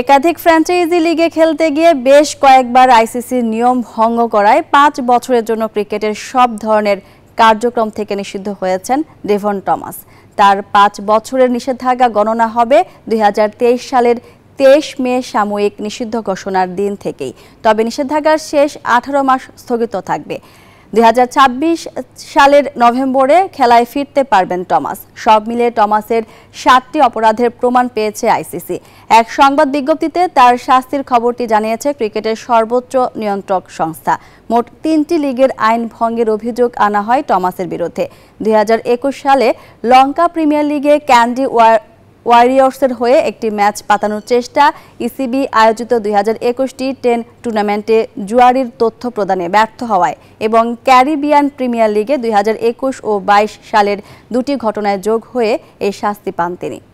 একাধিক ফ্র্যাঞ্চাইজি লিগে খেলতে গিয়ে বেশ কয়েকবার আইসিসির নিয়ম ভঙ্গ করায় পাঁচ বছরের জন্য ক্রিকেটের সব ধরনের কার্যক্রম থেকে নিষিদ্ধ হয়েছেন ডেভন টমাস তার পাঁচ বছরের নিষেধাজ্ঞা গণনা হবে দুই সালের তেইশ মে সাময়িক নিষিদ্ধ ঘোষণার দিন থেকেই তবে নিষেধাজ্ঞার শেষ আঠারো মাস স্থগিত থাকবে 2026 সালের নভেম্বরে খেলায় ফিরতে পারবেন টমাস সব মিলে টমাসের সাতটি অপরাধের প্রমাণ পেয়েছে আইসিসি এক সংবাদ বিজ্ঞপ্তিতে তার শাস্তির খবরটি জানিয়েছে ক্রিকেটের সর্বোচ্চ নিয়ন্ত্রক সংস্থা মোট তিনটি লিগের আইন ভঙ্গের অভিযোগ আনা হয় টমাসের বিরুদ্ধে দুই সালে লঙ্কা প্রিমিয়ার লিগে ক্যান্ডি ওয়ার ওয়ারিয়র্সের হয়ে একটি ম্যাচ পাতানোর চেষ্টা ইসিবি আয়োজিত দুই হাজার একুশটি টেন টুর্নামেন্টে জুয়ারির তথ্য প্রদানে ব্যর্থ হওয়ায় এবং ক্যারিবিয়ান প্রিমিয়ার লিগে দুই হাজার একুশ ও বাইশ সালের দুটি ঘটনায় যোগ হয়ে এই শাস্তি পান তিনি